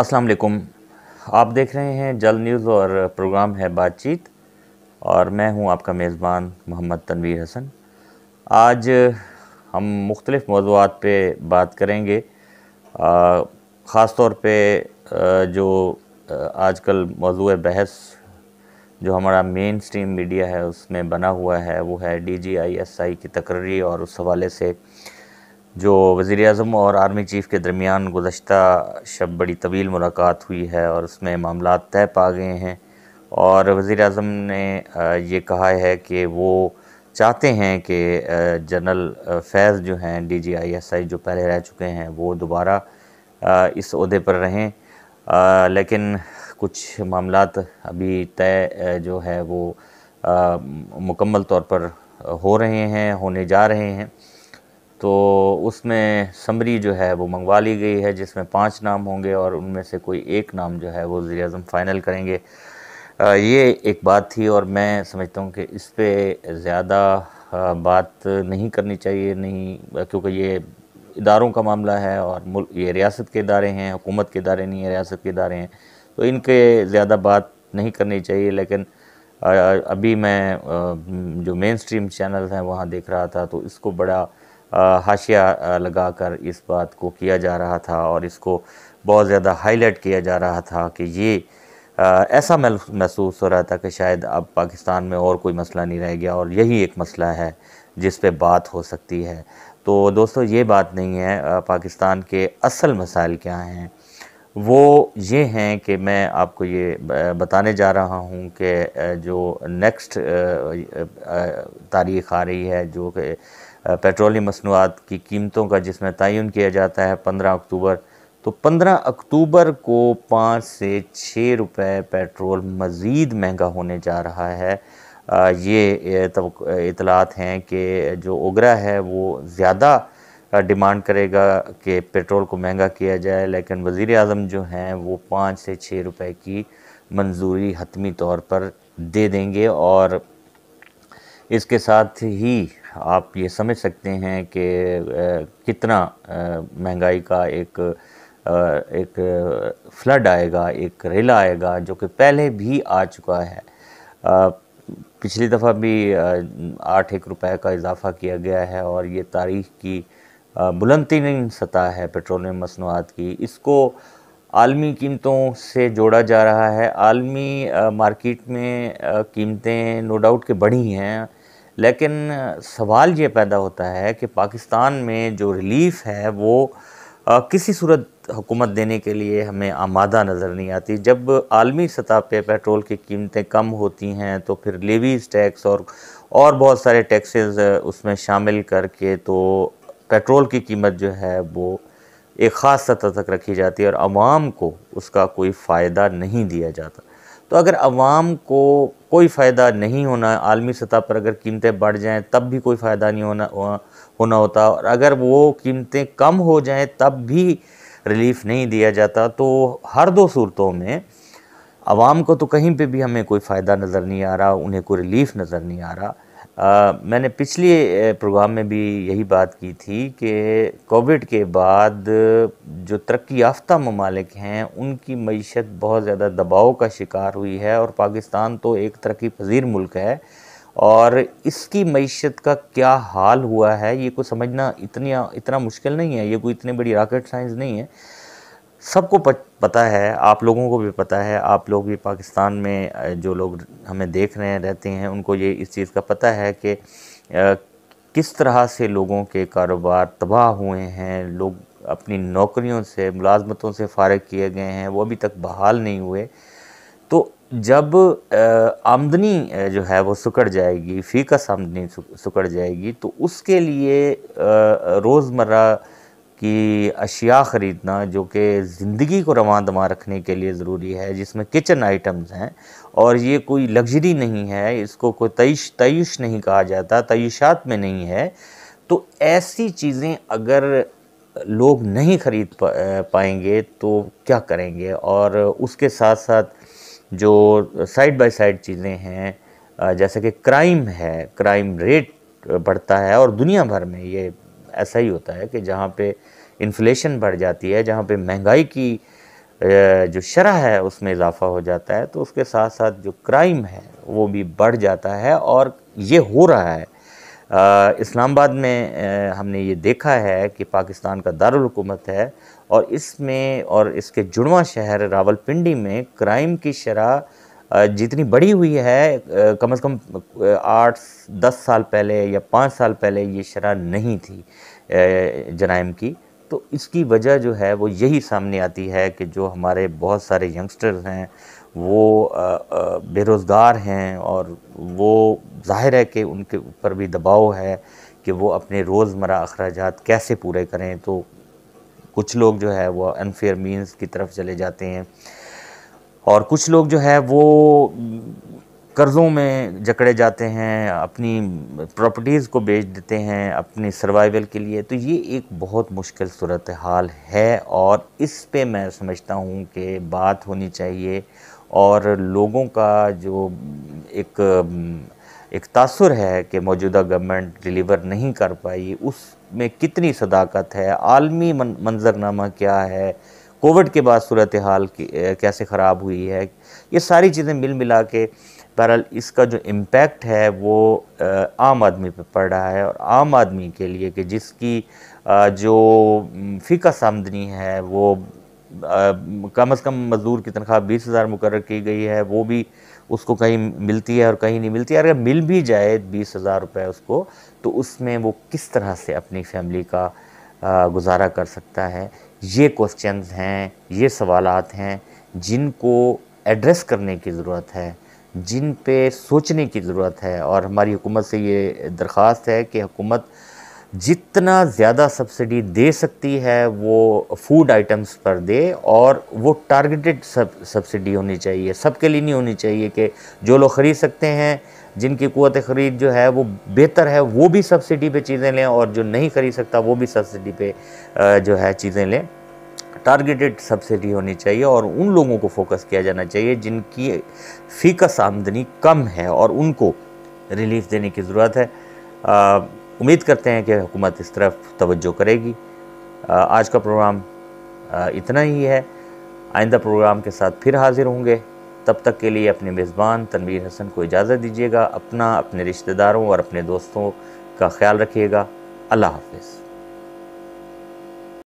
अस्सलाम वालेकुम आप देख रहे हैं जल न्यूज़ और प्रोग्राम है बातचीत और मैं हूं आपका मेज़बान मोहम्मद तनवीर हसन आज हम मुख्तलिफ़ मौजूद पे बात करेंगे ख़ास तौर पे जो आजकल मौजू बहस जो हमारा मेन स्ट्रीम मीडिया है उसमें बना हुआ है वो है D G I S I की तकर्री और उस हवाले से जो वज़ी अजम और आर्मी चीफ़ के दरमियान गुज्त शब बड़ी तवील मुलाकात हुई है और उसमें मामला तय पा गए हैं और वज़ी अजम ने ये कहा है कि वो चाहते हैं कि जनरल फैज़ जो हैं D G I S I जो पहले रह चुके हैं वो दोबारा इस अहदे पर रहें लेकिन कुछ मामला अभी तय जो है वो मुकम्मल तौर पर हो रहे हैं होने जा रहे हैं तो उसमें समरी जो है वो मंगवा ली गई है जिसमें पांच नाम होंगे और उनमें से कोई एक नाम जो है वो वज़ी अजम फ़ाइनल करेंगे ये एक बात थी और मैं समझता हूँ कि इस पर ज़्यादा बात नहीं करनी चाहिए नहीं क्योंकि ये इदारों का मामला है और मुल्क ये रियासत के इदारे हैं हुकूमत के इदारे नहीं है रियासत के इदारे हैं तो इनके ज़्यादा बात नहीं करनी चाहिए लेकिन अभी मैं जो मेन स्ट्रीम चैनल हैं वहाँ देख रहा था तो इसको बड़ा हाशिया लगाकर इस बात को किया जा रहा था और इसको बहुत ज़्यादा हाईलाइट किया जा रहा था कि ये ऐसा महसूस हो रहा था कि शायद अब पाकिस्तान में और कोई मसला नहीं रह गया और यही एक मसला है जिस पे बात हो सकती है तो दोस्तों ये बात नहीं है पाकिस्तान के असल मसाइल क्या हैं वो ये हैं कि मैं आपको ये बताने जा रहा हूँ कि जो नेक्स्ट तारीख आ रही है जो कि पेट्रोलियम मसनूआत की कीमतों का जिसमें तयन किया जाता है पंद्रह अक्टूबर तो पंद्रह अक्टूबर को पाँच से छः रुपये पेट्रोल मज़ीद महंगा होने जा रहा है ये तब इतलात हैं कि जो ओगरा है वो ज़्यादा डिमांड करेगा कि पेट्रोल को महंगा किया जाए लेकिन वज़ी अजम जो हैं वो पाँच से छः रुपये की मंजूरी हतमी तौर पर दे देंगे और इसके साथ ही आप ये समझ सकते हैं कि कितना महंगाई का एक एक फ्लड आएगा एक रेला आएगा जो कि पहले भी आ चुका है पिछली दफ़ा भी आठ एक रुपए का इजाफा किया गया है और ये तारीख की बुलंदतरीन सतह है पेट्रोलियम मसनूआत की इसको आलमी कीमतों से जोड़ा जा रहा है आलमी मार्केट में कीमतें नो डाउट के बढ़ी हैं लेकिन सवाल ये पैदा होता है कि पाकिस्तान में जो रिलीफ है वो आ, किसी सूरत हुकूमत देने के लिए हमें आमादा नज़र नहीं आती जब आलमी सतह पे पेट्रोल की कीमतें कम होती हैं तो फिर लेवीज़ टैक्स और और बहुत सारे टैक्सेस उसमें शामिल करके तो पेट्रोल की कीमत जो है वो एक ख़ास सतह तक रखी जाती है और आवाम को उसका कोई फ़ायदा नहीं दिया जाता तो अगर आवाम को कोई फ़ायदा नहीं होना आलमी सतह पर अगर कीमतें बढ़ जाएँ तब भी कोई फ़ायदा नहीं होना होना होता और अगर वो कीमतें कम हो जाएँ तब भी रिलीफ़ नहीं दिया जाता तो हर दो सूरतों में आवाम को तो कहीं पे भी हमें कोई फ़ायदा नज़र नहीं आ रहा उन्हें कोई रिलीफ़ नज़र नहीं आ रहा आ, मैंने पिछले प्रोग्राम में भी यही बात की थी कि कोविड के बाद जो तरक्की याफ्ता ममालिक हैं उनकी मीशत बहुत ज़्यादा दबाव का शिकार हुई है और पाकिस्तान तो एक तरक्की पजीर मुल्क है और इसकी मीशत का क्या हाल हुआ है ये को समझना इतनी इतना मुश्किल नहीं है ये कोई इतनी बड़ी रॉकेट साइंस नहीं है सबको पता है आप लोगों को भी पता है आप लोग भी पाकिस्तान में जो लोग हमें देख रहे हैं रहते हैं उनको ये इस चीज़ का पता है कि किस तरह से लोगों के कारोबार तबाह हुए हैं लोग अपनी नौकरियों से मुलाजमतों से फ़ारग किए गए हैं वो अभी तक बहाल नहीं हुए तो जब आमदनी जो है वो सिकड़ जाएगी फ़ीकस आमदनी सुकड़ जाएगी तो उसके लिए रोज़मर्रा की अशिया ख़रीदना जो कि ज़िंदगी को रवान दमा रखने के लिए ज़रूरी है जिसमें किचन आइटम्स हैं और ये कोई लग्जरी नहीं है इसको कोई तयश तयश नहीं कहा जाता तयशात में नहीं है तो ऐसी चीज़ें अगर लोग नहीं खरीद पाएंगे तो क्या करेंगे और उसके साथ साथ जो साइड बाय साइड चीज़ें हैं जैसे कि क्राइम है क्राइम रेट बढ़ता है और दुनिया भर में ये ऐसा ही होता है कि जहाँ पे इन्फ्लेशन बढ़ जाती है जहाँ पे महंगाई की जो शरह है उसमें इजाफा हो जाता है तो उसके साथ साथ जो क्राइम है वो भी बढ़ जाता है और ये हो रहा है इस्लामाबाद में हमने ये देखा है कि पाकिस्तान का दारकूमत है और इसमें और इसके जुड़वा शहर रावलपिंडी में क्राइम की शरह जितनी बढ़ी हुई है कम से कम आठ दस साल पहले या पाँच साल पहले ये शरह नहीं थी जराइम की तो इसकी वजह जो है वो यही सामने आती है कि जो हमारे बहुत सारे यंगस्टर्स हैं वो बेरोज़गार हैं और वो ज़ाहिर है कि उनके ऊपर भी दबाव है कि वो अपने रोज़मर अखराज कैसे पूरे करें तो कुछ लोग जो है वो अनफेयर मीन्स की तरफ चले जाते हैं और कुछ लोग जो है वो कर्ज़ों में जकड़े जाते हैं अपनी प्रॉपर्टीज़ को बेच देते हैं अपनी सर्वाइवल के लिए तो ये एक बहुत मुश्किल सूरत हाल है और इस पे मैं समझता हूँ कि बात होनी चाहिए और लोगों का जो एक एक तासर है कि मौजूदा गवर्नमेंट डिलीवर नहीं कर पाई उस में कितनी सदाकत है आलमी मंजरनामा क्या है कोविड के बाद सूरत हाल कैसे ख़राब हुई है ये सारी चीज़ें मिल मिला के बहरहाल इसका जो इम्पेक्ट है वो आम आदमी पर पड़ रहा है और आम आदमी के लिए कि जिसकी जो फीकस आमदनी है वो कम अज़ कम मज़दूर की तनख्वाह बीस हज़ार मुकर की गई है वो भी उसको कहीं मिलती है और कहीं नहीं मिलती है अगर मिल भी जाए बीस हज़ार रुपये उसको तो उसमें वो किस तरह से अपनी फैमिली का गुजारा कर सकता है ये क्वेश्चंस हैं ये सवालात हैं जिनको एड्रेस करने की ज़रूरत है जिन पे सोचने की ज़रूरत है और हमारी हुकूमत से ये दरख्वास्त है कि हुकूमत जितना ज़्यादा सब्सिडी दे सकती है वो फूड आइटम्स पर दे और वो टारगेटेड सब सब्सिडी होनी चाहिए सबके लिए नहीं होनी चाहिए कि जो लोग ख़रीद सकते हैं जिनकी कुत ख़रीद जो है वो बेहतर है वो भी सब्सिडी पे चीज़ें लें और जो नहीं ख़रीद सकता वो भी सब्सिडी पे जो है चीज़ें लें टारगेटेड सब्सिडी होनी चाहिए और उन लोगों को फोकस किया जाना चाहिए जिनकी फ़ीकस आमदनी कम है और उनको रिलीफ देने की ज़रूरत है उम्मीद करते हैं कि हुकूमत इस तरफ तवज्जो करेगी आ, आज का प्रोग्राम इतना ही है आइंदा प्रोग्राम के साथ फिर हाज़िर होंगे तब तक के लिए अपने मेज़बान तनवीर हसन को इजाज़त दीजिएगा अपना अपने रिश्तेदारों और अपने दोस्तों का ख्याल रखिएगा अल्लाह हाफिज़